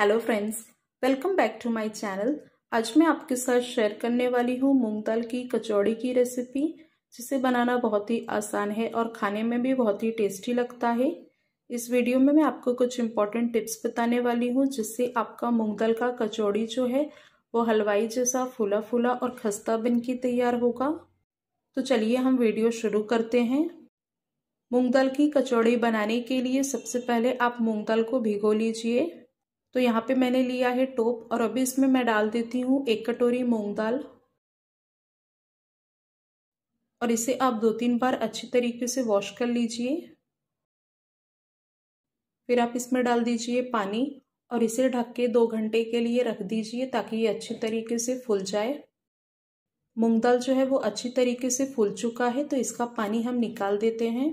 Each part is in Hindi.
hello friends welcome back to my channel आज मैं आपके साथ शेयर करने वाली हूँ मूंग दाल की कचौड़ी की रेसिपी जिसे बनाना बहुत ही आसान है और खाने में भी बहुत ही टेस्टी लगता है इस वीडियो में मैं आपको कुछ इम्पॉर्टेंट टिप्स बताने वाली हूँ जिससे आपका मूंग दाल का कचौड़ी जो है वो हलवाई जैसा फूला फूला और खस्ता बन की तैयार होगा तो चलिए हम वीडियो शुरू करते हैं मूंग दाल की कचौड़ी बनाने के लिए सबसे पहले आप मूंग दाल को भिगो लीजिए तो यहाँ पे मैंने लिया है टोप और अभी इसमें मैं डाल देती हूँ एक कटोरी मूंग दाल और इसे आप दो तीन बार अच्छी तरीके से वॉश कर लीजिए फिर आप इसमें डाल दीजिए पानी और इसे ढक के दो घंटे के लिए रख दीजिए ताकि ये अच्छे तरीके से फूल जाए मूंग दाल जो है वो अच्छी तरीके से फूल चुका है तो इसका पानी हम निकाल देते हैं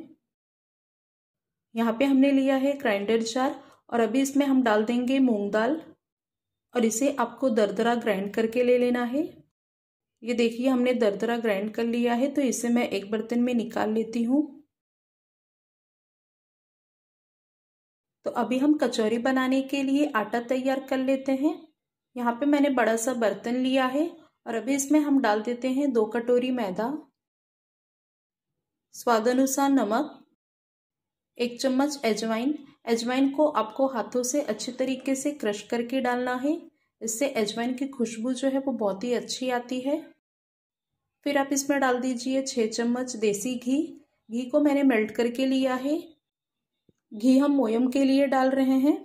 यहाँ पे हमने लिया है ग्राइंडर जार और अभी इसमें हम डाल देंगे मूंग दाल और इसे आपको दरदरा ग्राइंड करके ले लेना है ये देखिए हमने दरदरा ग्राइंड कर लिया है तो इसे मैं एक बर्तन में निकाल लेती हूँ तो अभी हम कचौरी बनाने के लिए आटा तैयार कर लेते हैं यहाँ पे मैंने बड़ा सा बर्तन लिया है और अभी इसमें हम डाल देते हैं दो कटोरी मैदा स्वाद अनुसार नमक एक चम्मच एजवाइन एजवाइन को आपको हाथों से अच्छे तरीके से क्रश करके डालना है इससे एजवाइन की खुशबू जो है वो बहुत ही अच्छी आती है फिर आप इसमें डाल दीजिए छः चम्मच देसी घी घी को मैंने मेल्ट करके लिया है घी हम मोयम के लिए डाल रहे हैं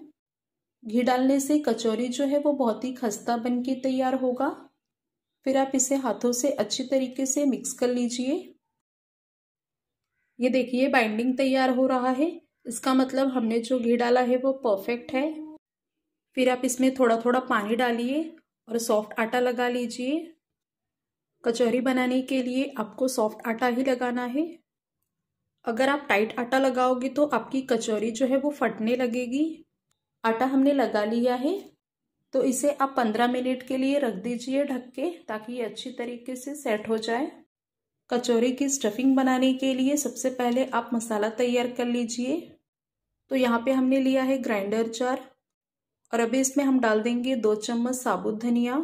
घी डालने से कचौरी जो है वो बहुत ही खस्ता बन के तैयार होगा फिर आप इसे हाथों से अच्छी तरीके से मिक्स कर लीजिए ये देखिए बाइंडिंग तैयार हो रहा है इसका मतलब हमने जो घी डाला है वो परफेक्ट है फिर आप इसमें थोड़ा थोड़ा पानी डालिए और सॉफ्ट आटा लगा लीजिए कचौरी बनाने के लिए आपको सॉफ्ट आटा ही लगाना है अगर आप टाइट आटा लगाओगे तो आपकी कचौरी जो है वो फटने लगेगी आटा हमने लगा लिया है तो इसे आप पंद्रह मिनट के लिए रख दीजिए ढक के ताकि ये अच्छी तरीके से सेट हो जाए कचौरी की स्टफिंग बनाने के लिए सबसे पहले आप मसाला तैयार कर लीजिए तो यहाँ पे हमने लिया है ग्राइंडर जार और अभी इसमें हम डाल देंगे दो चम्मच साबुत धनिया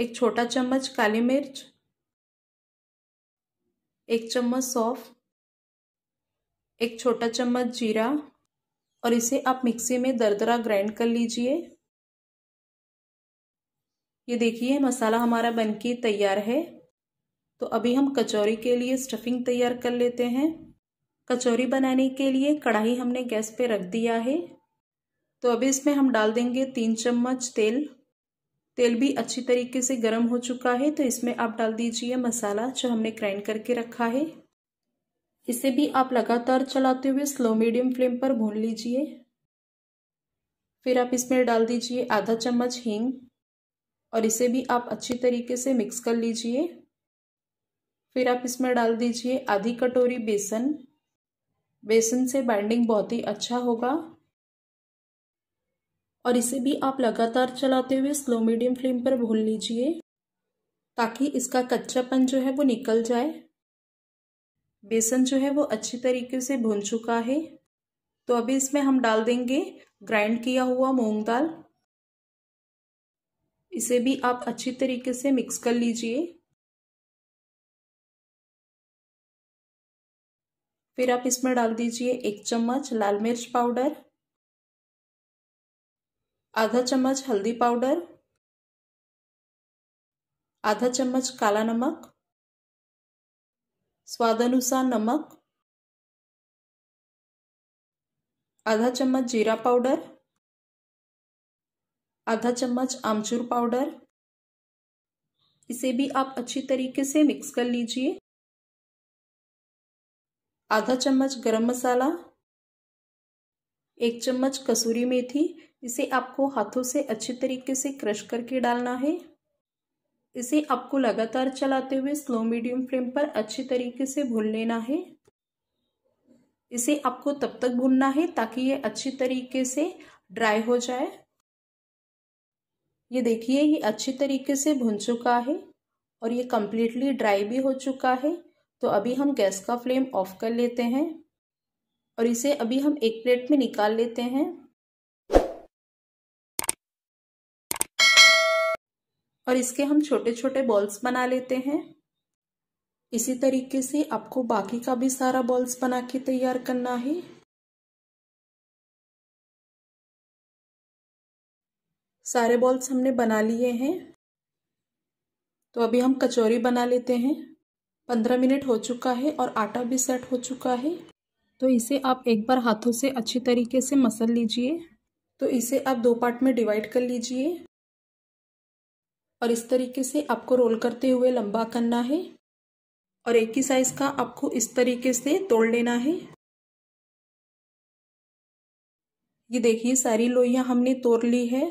एक छोटा चम्मच काली मिर्च एक चम्मच सौफ एक छोटा चम्मच जीरा और इसे आप मिक्सी में दरदरा ग्राइंड कर लीजिए ये देखिए मसाला हमारा बनके तैयार है तो अभी हम कचौरी के लिए स्टफिंग तैयार कर लेते हैं कचौरी बनाने के लिए कढ़ाई हमने गैस पे रख दिया है तो अभी इसमें हम डाल देंगे तीन चम्मच तेल तेल भी अच्छी तरीके से गर्म हो चुका है तो इसमें आप डाल दीजिए मसाला जो हमने ग्राइंड करके रखा है इसे भी आप लगातार चलाते हुए स्लो मीडियम फ्लेम पर भून लीजिए फिर आप इसमें डाल दीजिए आधा चम्मच हींग और इसे भी आप अच्छी तरीके से मिक्स कर लीजिए फिर आप इसमें डाल दीजिए आधी कटोरी बेसन बेसन से बाइंडिंग बहुत ही अच्छा होगा और इसे भी आप लगातार चलाते हुए स्लो मीडियम फ्लेम पर भून लीजिए ताकि इसका कच्चापन जो है वो निकल जाए बेसन जो है वो अच्छी तरीके से भून चुका है तो अभी इसमें हम डाल देंगे ग्राइंड किया हुआ मूंग दाल इसे भी आप अच्छी तरीके से मिक्स कर लीजिए फिर आप इसमें डाल दीजिए एक चम्मच लाल मिर्च पाउडर आधा चम्मच हल्दी पाउडर आधा चम्मच काला नमक स्वाद अनुसार नमक आधा चम्मच जीरा पाउडर आधा चम्मच आमचूर पाउडर इसे भी आप अच्छी तरीके से मिक्स कर लीजिए आधा चम्मच गरम मसाला एक चम्मच कसूरी मेथी इसे आपको हाथों से अच्छे तरीके से क्रश करके डालना है इसे आपको लगातार चलाते हुए स्लो मीडियम फ्लेम पर अच्छे तरीके से भून लेना है इसे आपको तब तक भूनना है ताकि ये अच्छी तरीके से ड्राई हो जाए ये देखिए ये अच्छी तरीके से भुन चुका है और ये कम्प्लीटली ड्राई भी हो चुका है तो अभी हम गैस का फ्लेम ऑफ कर लेते हैं और इसे अभी हम एक प्लेट में निकाल लेते हैं और इसके हम छोटे छोटे बॉल्स बना लेते हैं इसी तरीके से आपको बाकी का भी सारा बॉल्स बना के तैयार करना है सारे बॉल्स हमने बना लिए हैं तो अभी हम कचौरी बना लेते हैं पंद्रह मिनट हो चुका है और आटा भी सेट हो चुका है तो इसे आप एक बार हाथों से अच्छी तरीके से मसल लीजिए तो इसे आप दो पार्ट में डिवाइड कर लीजिए और इस तरीके से आपको रोल करते हुए लंबा करना है और एक ही साइज का आपको इस तरीके से तोड़ लेना है ये देखिए सारी लोइयाँ हमने तोड़ ली है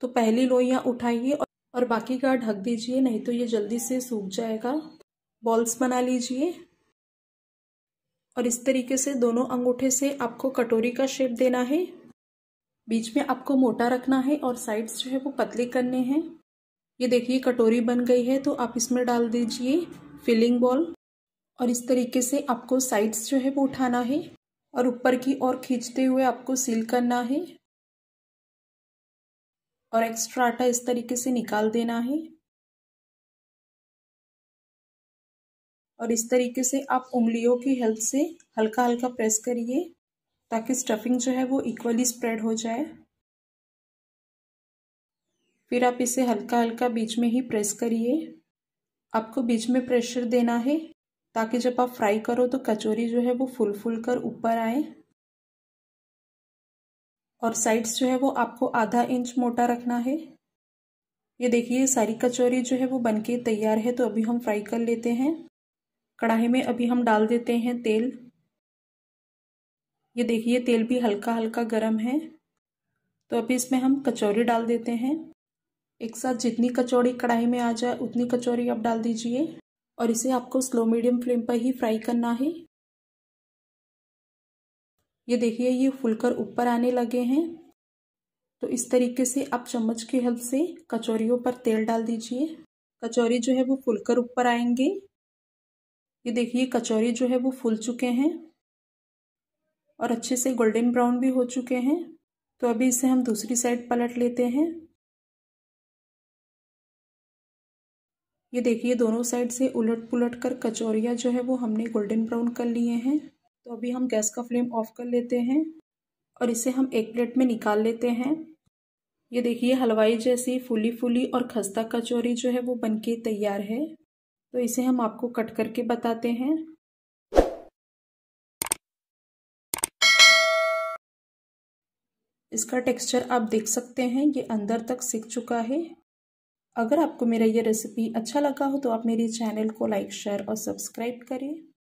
तो पहली लोइयाँ उठाइए और बाकी का ढक दीजिए नहीं तो ये जल्दी से सूख जाएगा बॉल्स बना लीजिए और इस तरीके से दोनों अंगूठे से आपको कटोरी का शेप देना है बीच में आपको मोटा रखना है और साइड्स जो है वो पतले करने हैं ये देखिए कटोरी बन गई है तो आप इसमें डाल दीजिए फिलिंग बॉल और इस तरीके से आपको साइड्स जो है वो उठाना है और ऊपर की ओर खींचते हुए आपको सील करना है और एक्स्ट्रा आटा इस तरीके से निकाल देना है और इस तरीके से आप उंगलियों की हेल्प से हल्का हल्का प्रेस करिए ताकि स्टफिंग जो है वो इक्वली स्प्रेड हो जाए फिर आप इसे हल्का हल्का बीच में ही प्रेस करिए आपको बीच में प्रेशर देना है ताकि जब आप फ्राई करो तो कचौरी जो है वो फुल फुल कर ऊपर आए और साइड्स जो है वो आपको आधा इंच मोटा रखना है ये देखिए सारी कचौरी जो है वो बनके तैयार है तो अभी हम फ्राई कर लेते हैं कढ़ाई में अभी हम डाल देते हैं तेल ये देखिए तेल भी हल्का हल्का गर्म है तो अभी इसमें हम कचौरी डाल देते हैं एक साथ जितनी कचौड़ी कढ़ाई में आ जाए उतनी कचौरी आप डाल दीजिए और इसे आपको स्लो मीडियम फ्लेम पर ही फ्राई करना है ये देखिए ये फुलकर ऊपर आने लगे हैं तो इस तरीके से आप चम्मच की हेल्प से कचौरियों पर तेल डाल दीजिए कचौरी जो है वो फुलकर ऊपर आएंगे ये देखिए कचौरी जो है वो फूल चुके हैं और अच्छे से गोल्डन ब्राउन भी हो चुके हैं तो अभी इसे हम दूसरी साइड पलट लेते हैं ये देखिए दोनों साइड से उलट पुलट कर कचौरियाँ जो है वो हमने गोल्डन ब्राउन कर लिए हैं तो अभी हम गैस का फ्लेम ऑफ कर लेते हैं और इसे हम एक प्लेट में निकाल लेते हैं ये देखिए हलवाई जैसी फूली फूली और खस्ता कचौरी जो है वो बनके तैयार है तो इसे हम आपको कट करके बताते हैं इसका टेक्सचर आप देख सकते हैं ये अंदर तक सीख चुका है अगर आपको मेरा ये रेसिपी अच्छा लगा हो तो आप मेरे चैनल को लाइक शेयर और सब्सक्राइब करें